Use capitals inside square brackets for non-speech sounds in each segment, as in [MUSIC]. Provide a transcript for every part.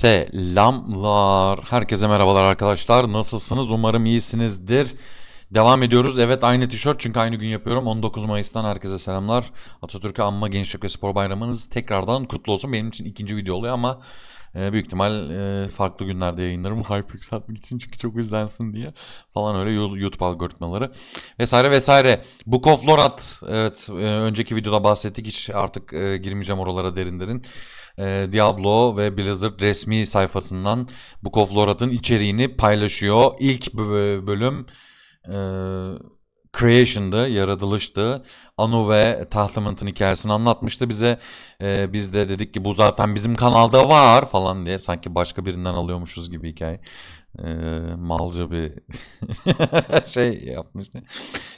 Selamlar. Herkese merhabalar arkadaşlar. Nasılsınız? Umarım iyisinizdir. Devam ediyoruz. Evet aynı tişört çünkü aynı gün yapıyorum. 19 Mayıs'tan herkese selamlar. Atatürk'e anma Gençlik ve Spor Bayramınız tekrardan kutlu olsun. Benim için ikinci video oluyor ama e, büyük ihtimal e, farklı günlerde yayınlarım [LAUGHS] hype yükseltmek için çünkü çok izlensin diye falan öyle YouTube algoritmaları vesaire vesaire. Book of Lorat evet e, önceki videoda bahsettik hiç artık e, girmeyeceğim oralara derin derin. E, Diablo ve Blizzard resmi sayfasından Book of Lorat'ın içeriğini paylaşıyor. İlk bölüm e, Creation'dı, yaratılıştı. Anu ve Tahtament'ın hikayesini anlatmıştı bize. Ee, biz de dedik ki bu zaten bizim kanalda var falan diye. Sanki başka birinden alıyormuşuz gibi hikaye. Ee, malca bir [LAUGHS] şey yapmıştı.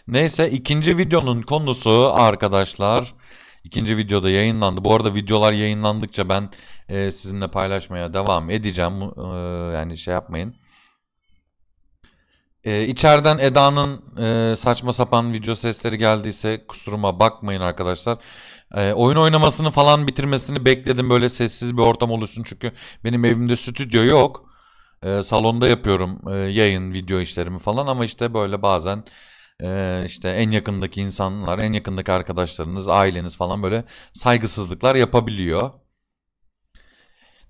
Neyse ikinci videonun konusu arkadaşlar. İkinci videoda yayınlandı. Bu arada videolar yayınlandıkça ben e, sizinle paylaşmaya devam edeceğim. E, yani şey yapmayın. Ee, içeriden Eda'nın e, saçma sapan video sesleri geldiyse kusuruma bakmayın arkadaşlar. Ee, oyun oynamasını falan bitirmesini bekledim böyle sessiz bir ortam oluşsun. Çünkü benim evimde stüdyo yok. Ee, salonda yapıyorum e, yayın, video işlerimi falan ama işte böyle bazen e, işte en yakındaki insanlar, en yakındaki arkadaşlarınız, aileniz falan böyle saygısızlıklar yapabiliyor.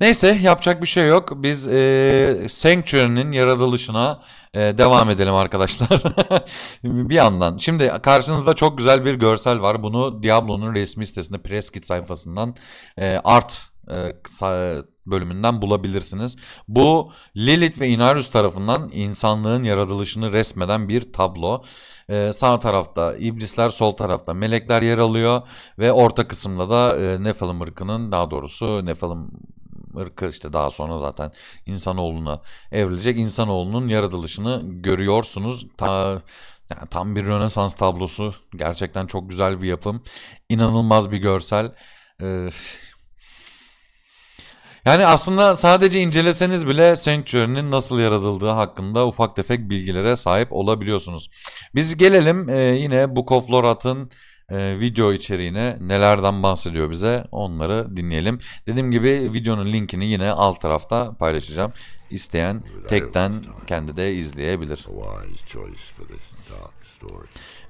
Neyse yapacak bir şey yok. Biz e, Sanctuary'nin yaratılışına e, devam edelim arkadaşlar. [LAUGHS] bir yandan. Şimdi karşınızda çok güzel bir görsel var. Bunu Diablo'nun resmi sitesinde Preskit sayfasından e, art e, bölümünden bulabilirsiniz. Bu Lilith ve Inarius tarafından insanlığın yaratılışını resmeden bir tablo. Ee, sağ tarafta iblisler, sol tarafta melekler yer alıyor ve orta kısımda da e, Nephilim ırkının daha doğrusu Nephilim ırkı işte daha sonra zaten insanoğluna evrilecek insanoğlunun yaratılışını görüyorsunuz. Ta, yani tam bir Rönesans tablosu. Gerçekten çok güzel bir yapım. İnanılmaz bir görsel. Ee, yani aslında sadece inceleseniz bile Sanctuary'nin nasıl yaratıldığı hakkında ufak tefek bilgilere sahip olabiliyorsunuz. Biz gelelim e, yine Book of Lorat'ın ee, video içeriğine nelerden bahsediyor bize onları dinleyelim. Dediğim gibi videonun linkini yine alt tarafta paylaşacağım. İsteyen tekten kendi de izleyebilir.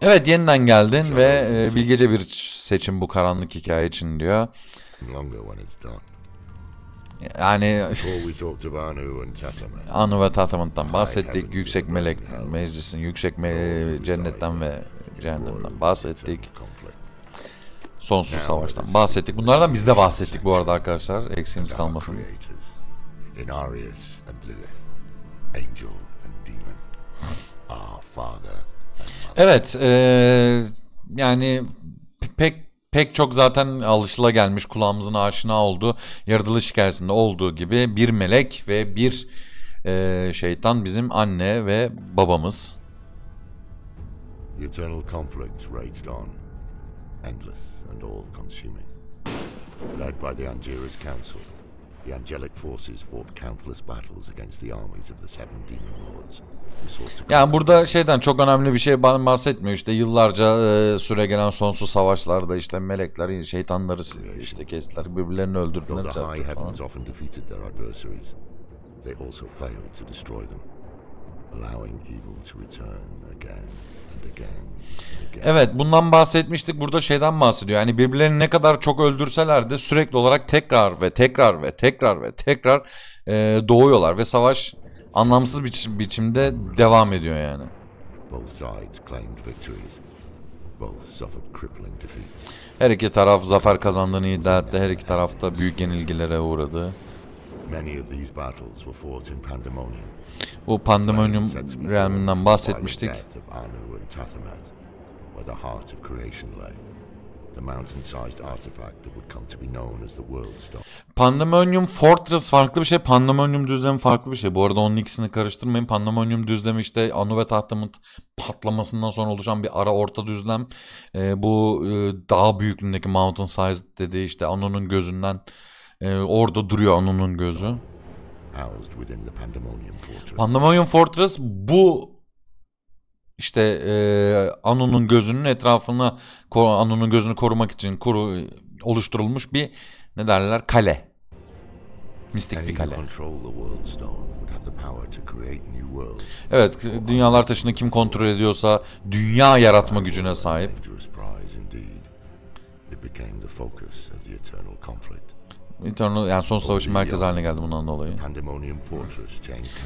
Evet yeniden geldin ve e, bilgece bir seçim bu karanlık hikaye için diyor. Yani Anu ve Tataman'dan bahsettik. Yüksek Melek Meclisi'nin, Yüksek me Cennetten ve cehennemden bahsettik. Sonsuz savaştan bahsettik. Bunlardan biz de bahsettik bu arada arkadaşlar. Eksiğimiz kalmasın. Evet, ee, yani pek pek çok zaten alışıla gelmiş kulağımızın aşina oldu yaratılış hikayesinde olduğu gibi bir melek ve bir e, şeytan bizim anne ve babamız The eternal conflict raged on, endless and all-consuming. Led by the Angiras Council, the angelic forces fought countless battles against the armies of the seven demon lords. Yani burada şeyden çok önemli bir şey bahsetmiyor işte yıllarca e, süre gelen sonsuz savaşlarda işte melekler şeytanları işte kestiler birbirlerini öldürdüler. They also failed to destroy them. Evet bundan bahsetmiştik burada şeyden bahsediyor yani birbirlerini ne kadar çok öldürseler de sürekli olarak tekrar ve tekrar ve tekrar ve tekrar e, doğuyorlar ve savaş anlamsız biçim, biçimde devam ediyor yani. Her iki taraf zafer kazandığını iddia etti her iki tarafta büyük yenilgilere uğradı. Many of these battles were fought in Pandemonium. Bu Pandemonium realminden bahsetmiştik. Where the heart of creation lay. The mountain-sized artifact that would come to be known as the World Stone. Pandemonium Fortress farklı bir şey, Pandemonium düzlemi farklı bir şey. Bu arada onun ikisini karıştırmayın. Pandemonium düzlemi işte Anu ve Tahtamut patlamasından sonra oluşan bir ara orta düzlem. Ee, bu e, dağ büyüklüğündeki mountain sized dediği işte Anu'nun gözünden ee, orada duruyor Anu'nun gözü. Pandemonium Fortress bu işte e, Anu'nun gözünün etrafına Anu'nun gözünü korumak için koru, oluşturulmuş bir ne derler kale. Mistik bir kale. Evet, dünyalar taşını kim kontrol ediyorsa dünya yaratma gücüne sahip. Eternal yani son savaşın merkez haline geldi bundan dolayı.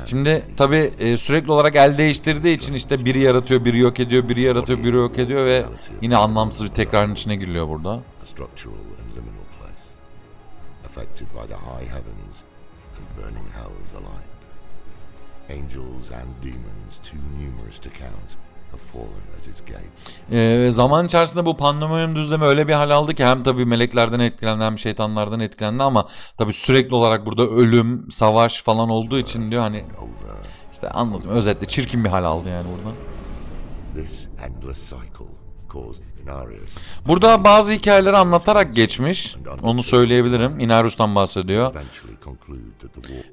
Şimdi tabi e, sürekli olarak el değiştirdiği için işte biri yaratıyor, biri yok ediyor, biri yaratıyor, biri yok ediyor ve yine anlamsız bir tekrarın içine giriliyor burada. Angels and demons too numerous to count ee, zaman içerisinde bu pandemonium düzlemi öyle bir hal aldı ki hem tabi meleklerden etkilendi hem şeytanlardan etkilendi ama tabi sürekli olarak burada ölüm, savaş falan olduğu için diyor hani işte anladım özetle çirkin bir hal aldı yani burada. Burada bazı hikayeleri anlatarak geçmiş. Onu söyleyebilirim. Inarus'tan bahsediyor.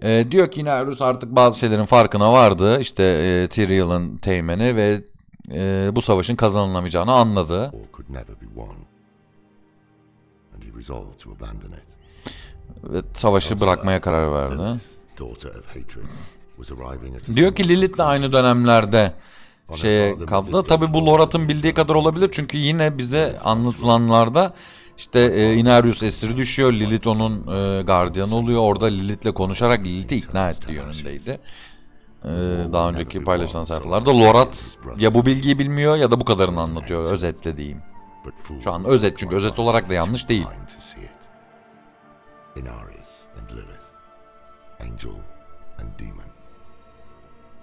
Ee, diyor ki Inarus artık bazı şeylerin farkına vardı. İşte e, Tyrion'ın teğmeni ve e, bu savaşın kazanılamayacağını anladı. Ve savaşı bırakmaya karar verdi. Diyor ki Lilith de aynı dönemlerde şey kaldı. Tabi bu Lorat'ın bildiği kadar olabilir çünkü yine bize anlatılanlarda işte e, Inarius esiri düşüyor. Lilith onun e, gardiyanı oluyor. Orada Lilith'le konuşarak Lilith'i ikna ettiği yönündeydi. Ee, daha önceki paylaşılan sayfalarda Lorat ya bu bilgiyi bilmiyor ya da bu kadarını anlatıyor özetle diyeyim. Şu an özet çünkü özet olarak da yanlış değil. Inaris and Lilith, angel and demon,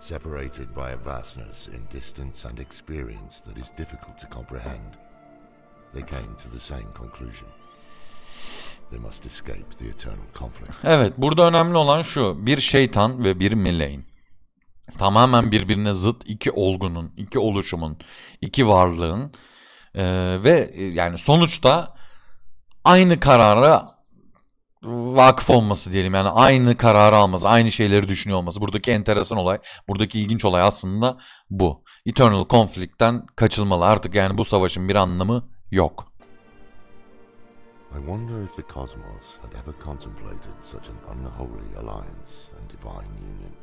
separated by a vastness in distance and experience that is difficult to comprehend, they came to the same conclusion. They must escape the eternal conflict. Evet, burada önemli olan şu, bir şeytan ve bir Milane tamamen birbirine zıt iki olgunun, iki oluşumun, iki varlığın e, ve e, yani sonuçta aynı karara vakıf olması diyelim yani aynı kararı alması, aynı şeyleri düşünüyor olması. Buradaki enteresan olay, buradaki ilginç olay aslında bu. Eternal Conflict'ten kaçılmalı artık yani bu savaşın bir anlamı yok. I wonder if the cosmos had ever contemplated such an unholy alliance and divine union.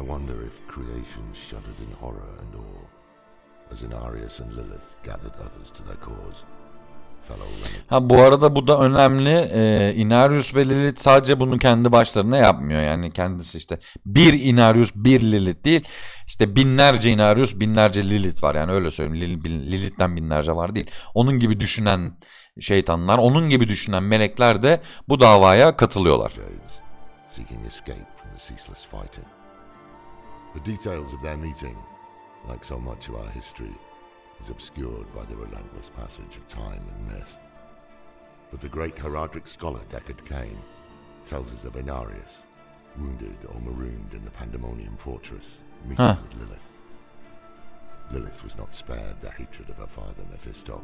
I wonder if creation shuddered in horror and awe, as in and Lilith gathered others to their cause. Ha bu arada bu da önemli. Ee, Inarius ve Lilith sadece bunu kendi başlarına yapmıyor. Yani kendisi işte bir Inarius bir Lilith değil. İşte binlerce Inarius binlerce Lilith var. Yani öyle söyleyeyim. Lilith'ten binlerce var değil. Onun gibi düşünen şeytanlar, onun gibi düşünen melekler de bu davaya katılıyorlar. Seeking escape from the ceaseless fighting. The details of their meeting, like so much of our history, is obscured by the relentless passage of time and myth. But the great Herodric scholar Deckard Cain tells us of Inarius, wounded or marooned in the Pandemonium Fortress, meeting huh. with Lilith. Lilith was not spared the hatred of her father Mephisto,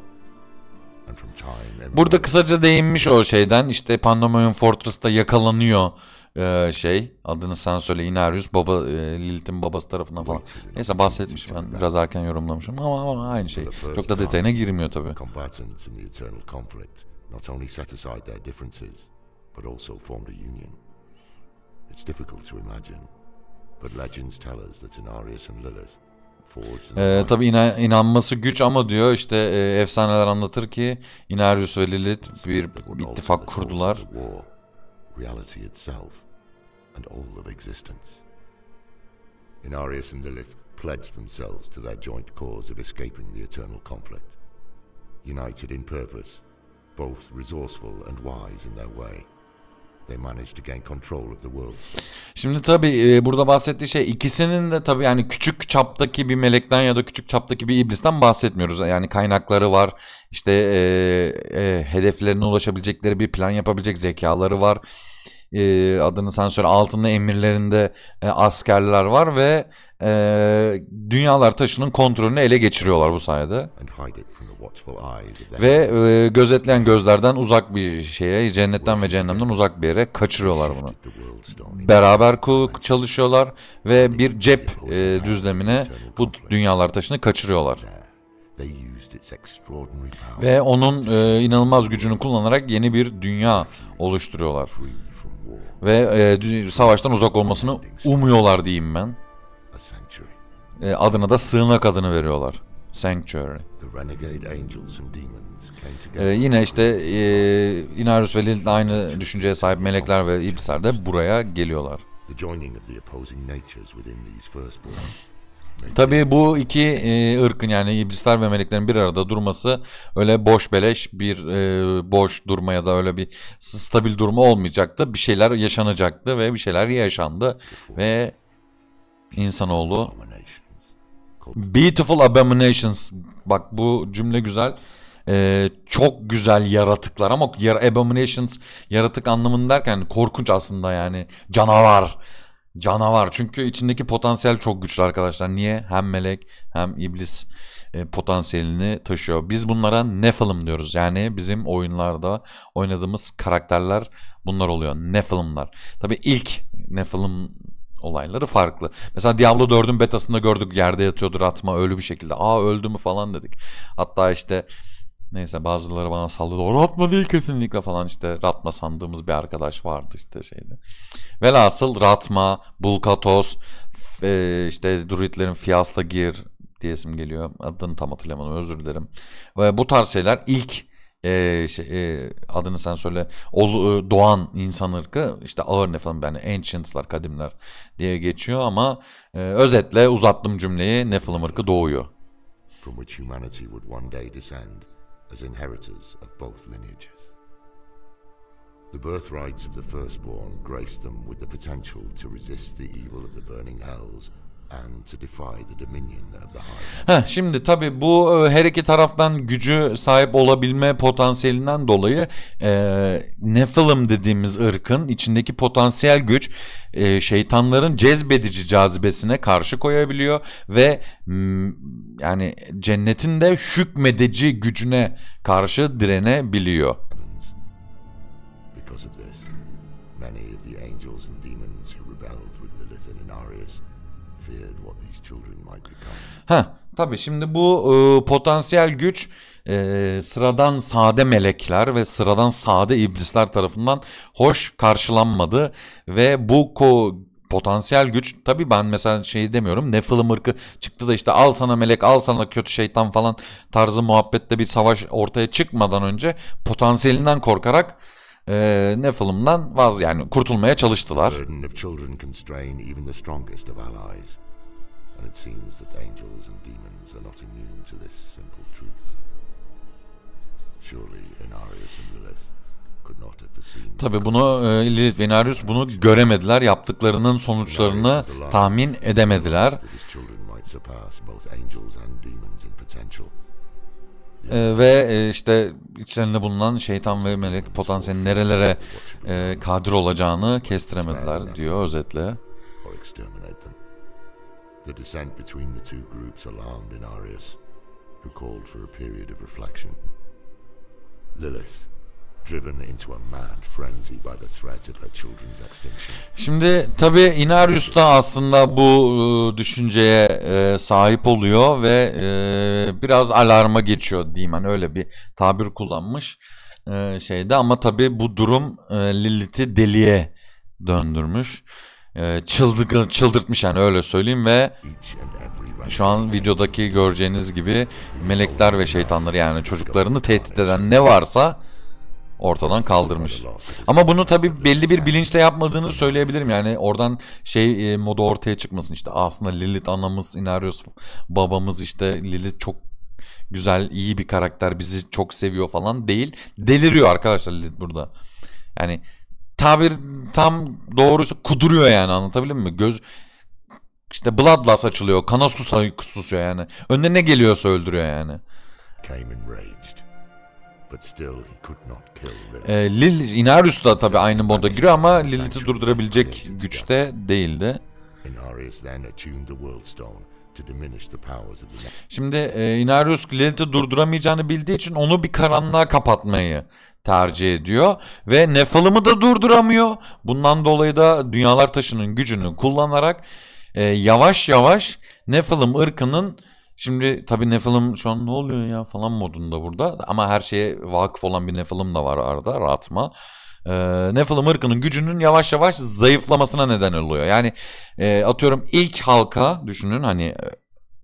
Burada kısaca değinmiş o şeyden işte Pandemonium Fortress'ta yakalanıyor e, şey adını sen söyle Inarius baba e, Lilith'in babası tarafından falan. Neyse bahsetmiş ben biraz erken yorumlamışım ama, ama aynı şey. Çok da detayına girmiyor tabi. Not only set aside their differences, but also formed a union. It's difficult to imagine, but legends tell us that Inarius and Lilith ee, tabii inan, inanması güç ama diyor işte e, efsaneler anlatır ki Inarius ve Lilith bir ittifak kurdular. Inarius and Lilith pledged themselves to their joint cause of escaping the eternal conflict. United in purpose, both resourceful and wise in their way. Şimdi tabi e, burada bahsettiği şey ikisinin de tabi yani küçük çaptaki bir melekten ya da küçük çaptaki bir iblisten bahsetmiyoruz. Yani kaynakları var işte e, e, hedeflerine ulaşabilecekleri bir plan yapabilecek zekaları var e, adını sen söyle altında emirlerinde e, askerler var ve e, dünyalar taşının kontrolünü ele geçiriyorlar bu sayede. Ve e, gözetleyen gözlerden uzak bir şeye, cennetten ve cehennemden uzak bir yere kaçırıyorlar bunu. Beraber çalışıyorlar ve bir cep e, düzlemine bu dünyalar taşını kaçırıyorlar. Ve onun e, inanılmaz gücünü kullanarak yeni bir dünya oluşturuyorlar ve e, savaştan uzak olmasını umuyorlar diyeyim ben. E, adına da sığınak adını veriyorlar. Sanctuary. Ee, yine işte e, Inarius ve Lilith aynı düşünceye sahip melekler ve iblisler de buraya geliyorlar. Tabii bu iki e, ırkın yani iblisler ve meleklerin bir arada durması öyle boş beleş bir e, boş durma ya da öyle bir stabil durma olmayacaktı. Bir şeyler yaşanacaktı ve bir şeyler yaşandı ve insanoğlu Beautiful Abominations bak bu cümle güzel ee, çok güzel yaratıklar ama yar abominations yaratık anlamını derken korkunç aslında yani canavar Canavar çünkü içindeki potansiyel çok güçlü arkadaşlar. Niye? Hem melek hem iblis e, potansiyelini taşıyor. Biz bunlara Nephilim diyoruz. Yani bizim oyunlarda oynadığımız karakterler bunlar oluyor. Nephilim'lar. Tabii ilk Nephilim olayları farklı. Mesela Diablo 4'ün betasında gördük yerde yatıyordur atma ölü bir şekilde. Aa öldü mü falan dedik. Hatta işte Neyse bazıları bana salladı. Ratma değil kesinlikle falan işte Ratma sandığımız bir arkadaş vardı işte şeyde. Velhasıl Ratma, Bulkatos, e, işte druidlerin Fiyasla Gir isim geliyor. Adını tam hatırlamadım özür dilerim. Ve bu tarz şeyler ilk e, şey, e, adını sen söyle O e, doğan insan ırkı işte ağır ne falan yani ancientslar kadimler diye geçiyor ama e, özetle uzattım cümleyi Nephilim ırkı doğuyor. From which humanity would one day descend. as inheritors of both lineages. The birthrights of the firstborn graced them with the potential to resist the evil of the burning hells Heh, şimdi tabi bu e, her iki taraftan gücü sahip olabilme potansiyelinden dolayı e, Nephilim dediğimiz ırkın içindeki potansiyel güç e, şeytanların cezbedici cazibesine karşı koyabiliyor ve yani cennetin de hükmedici gücüne karşı direnebiliyor. Because of this, many of the angels and demons who rebelled with Lilith and Inarius Ha tabii şimdi bu e, potansiyel güç e, sıradan sade melekler ve sıradan sade iblisler tarafından hoş karşılanmadı ve bu ko potansiyel güç tabii ben mesela şey demiyorum Nephilim ırkı çıktı da işte al sana melek al sana kötü şeytan falan tarzı muhabbette bir savaş ortaya çıkmadan önce potansiyelinden korkarak e, ee, Nephilim'den vaz yani kurtulmaya çalıştılar. Tabi bunu e, Lilith ve Inarius bunu göremediler. Yaptıklarının sonuçlarını tahmin edemediler. E, ve e, işte içlerinde bulunan şeytan ve melek potansiyelin nerelere e, kadir olacağını kestiremediler diyor özetle. The descent between the two groups alarmed Inarius, who called for a period of reflection. Lilith driven into a mad frenzy by the threat of her children's extinction. Şimdi tabi Inarius da aslında bu e, düşünceye e, sahip oluyor ve e, biraz alarma geçiyor diyeyim hani öyle bir tabir kullanmış e, şeyde ama tabi bu durum e, Lilith'i deliye döndürmüş. E, çıldık, çıldırtmış yani öyle söyleyeyim ve şu an videodaki göreceğiniz gibi melekler ve şeytanları yani çocuklarını tehdit eden ne varsa ortadan kaldırmış. Ama bunu tabi belli bir bilinçle yapmadığını söyleyebilirim. Yani oradan şey e, modu ortaya çıkmasın işte aslında Lilith anamız Inarius babamız işte Lilith çok güzel iyi bir karakter bizi çok seviyor falan değil. Deliriyor arkadaşlar Lilith burada. Yani tabir tam doğrusu kuduruyor yani anlatabilir mi? Göz işte Bloodlust açılıyor. Kana susuyor yani. Önüne ne geliyorsa öldürüyor yani. Came enraged. E, Lil Inarius da tabi aynı moda giriyor ama Lilith'i durdurabilecek güçte değildi. Şimdi e, Inarius Lilith'i durduramayacağını bildiği için onu bir karanlığa kapatmayı tercih ediyor. Ve Nephal'ımı da durduramıyor. Bundan dolayı da Dünyalar Taşı'nın gücünü kullanarak e, yavaş yavaş Nephal'ım ırkının Şimdi tabii Nephilim şu an ne oluyor ya falan modunda burada. Ama her şeye vakıf olan bir Nephilim de var arada rahatma. E, ee, Nephilim ırkının gücünün yavaş yavaş zayıflamasına neden oluyor. Yani e, atıyorum ilk halka düşünün hani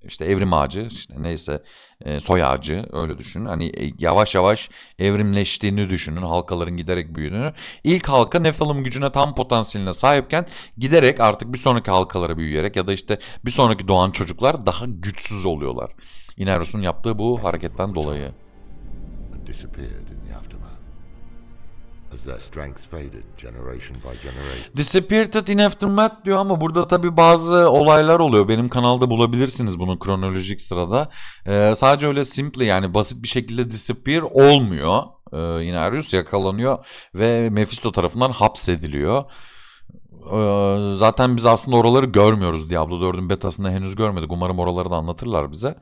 işte evrim ağacı işte neyse e, soy ağacı öyle düşünün. Hani e, yavaş yavaş evrimleştiğini düşünün halkaların giderek büyüdüğünü. İlk halka nefalım gücüne tam potansiyeline sahipken giderek artık bir sonraki halkalara büyüyerek ya da işte bir sonraki doğan çocuklar daha güçsüz oluyorlar. Inerus'un yaptığı bu hareketten dolayı. disappeared in the as their strength faded generation by generation. Disappeared in aftermath diyor ama burada tabi bazı olaylar oluyor. Benim kanalda bulabilirsiniz bunu kronolojik sırada. Ee, sadece öyle simple yani basit bir şekilde disappear olmuyor. Ee, yine Arius yakalanıyor ve Mephisto tarafından hapsediliyor. Ee, zaten biz aslında oraları görmüyoruz Diablo 4'ün betasında henüz görmedik. Umarım oraları da anlatırlar bize.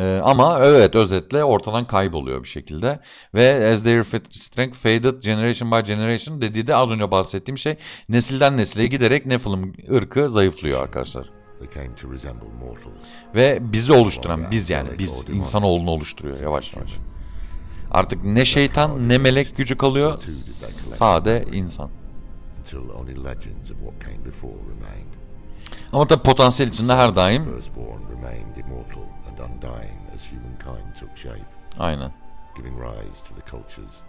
Ee, ama evet özetle ortadan kayboluyor bir şekilde. Ve as their strength faded generation by generation dediği de az önce bahsettiğim şey nesilden nesile giderek Nephilim ırkı zayıflıyor arkadaşlar. Ve bizi oluşturan biz yani biz insanoğlunu oluşturuyor yavaş yavaş. Artık ne şeytan ne melek gücü kalıyor sade insan. Ama tabi potansiyel içinde her daim and undying as humankind took shape. Aynen. Giving rise to the cultures,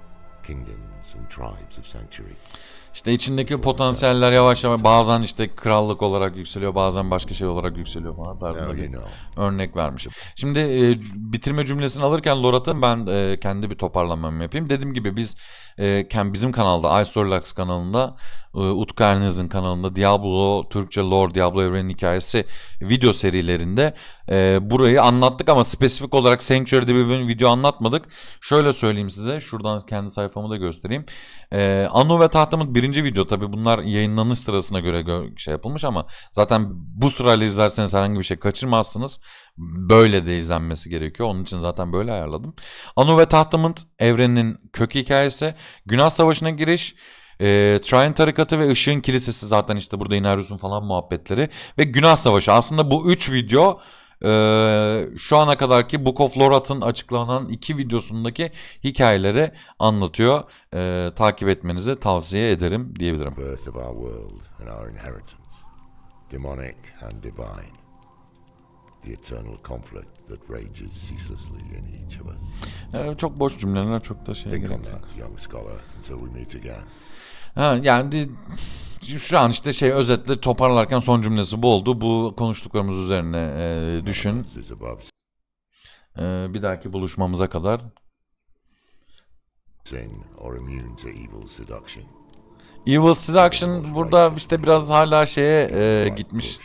kingdoms and tribes of Sanctuary. İşte içindeki potansiyeller yavaş yavaş bazen işte krallık olarak yükseliyor bazen başka şey olarak yükseliyor falan tarzında bir örnek vermişim. Şimdi e, bitirme cümlesini alırken Lorat'ın ben e, kendi bir toparlamamı yapayım. Dediğim gibi biz e, bizim kanalda Isorlax kanalında e, Utku kanalında Diablo Türkçe Lore Diablo Evrenin Hikayesi video serilerinde e, burayı anlattık ama spesifik olarak Sanctuary'de bir video anlatmadık. Şöyle söyleyeyim size şuradan kendi sayfamı da göstereyim. E, Anu ve Tahtımın birinci video tabi bunlar yayınlanış sırasına göre gö- şey yapılmış ama zaten bu sırayla izlerseniz herhangi bir şey kaçırmazsınız. Böyle de izlenmesi gerekiyor. Onun için zaten böyle ayarladım. Anu ve Tahtamınt Evreninin kök hikayesi. Günah Savaşı'na giriş. E, Trine Tarikatı ve Işığın Kilisesi zaten işte burada Inarius'un falan muhabbetleri. Ve Günah Savaşı. Aslında bu üç video ee, şu ana kadarki Book of Lorat'ın açıklanan iki videosundaki hikayeleri anlatıyor. Ee, takip etmenizi tavsiye ederim diyebilirim. Birth of our world and our inheritance. Demonic and divine. The eternal conflict that rages ceaselessly in each of us. Ee, çok boş cümleler, çok da şey Think gerek yok. Think on that, young scholar, until we meet again. Ha, yani şu an işte şey özetle toparlarken son cümlesi bu oldu. Bu konuştuklarımız üzerine e, düşün. E, bir dahaki buluşmamıza kadar. Evil Seduction burada işte biraz hala şeye e, gitmiş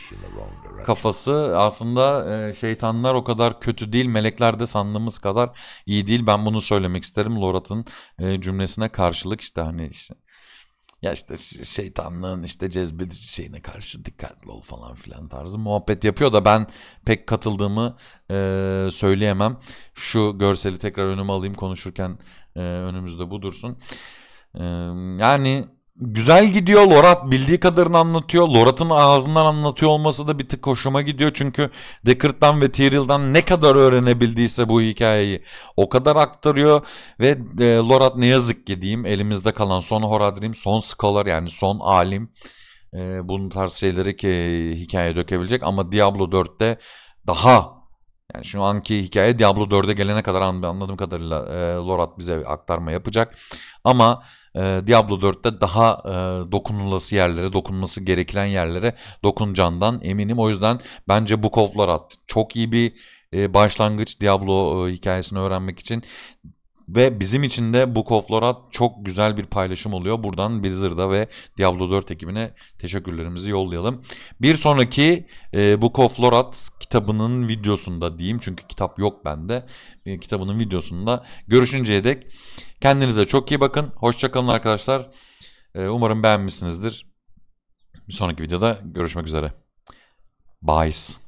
kafası. Aslında e, şeytanlar o kadar kötü değil, melekler de sandığımız kadar iyi değil. Ben bunu söylemek isterim Lorat'ın e, cümlesine karşılık işte hani işte ya işte şeytanlığın işte cezbedici şeyine karşı dikkatli ol falan filan tarzı muhabbet yapıyor da ben pek katıldığımı e, söyleyemem. Şu görseli tekrar önüme alayım konuşurken e, önümüzde bu dursun. E, yani güzel gidiyor. Lorat bildiği kadarını anlatıyor. Lorat'ın ağzından anlatıyor olması da bir tık hoşuma gidiyor. Çünkü Deckert'tan ve Tyrell'dan ne kadar öğrenebildiyse bu hikayeyi o kadar aktarıyor. Ve e, Lorat ne yazık ki diyeyim elimizde kalan son Horadrim, son Scholar yani son alim. E, bunun tarz şeyleri ki hikaye dökebilecek. Ama Diablo 4'te daha yani şu anki hikaye Diablo 4'e gelene kadar anladığım kadarıyla e, Lorat bize aktarma yapacak. Ama ee, Diablo 4'te daha e, dokunulası yerlere, dokunması gereken yerlere dokuncandan eminim. O yüzden bence bu kovlar at. Çok iyi bir e, başlangıç Diablo e, hikayesini öğrenmek için ve bizim için de bu Koflorat çok güzel bir paylaşım oluyor. Buradan Blizzard'a ve Diablo 4 ekibine teşekkürlerimizi yollayalım. Bir sonraki e, Book of kitabının videosunda diyeyim çünkü kitap yok bende. E, kitabının videosunda görüşünceye dek kendinize çok iyi bakın. Hoşçakalın arkadaşlar. E, umarım beğenmişsinizdir. Bir sonraki videoda görüşmek üzere. Bye.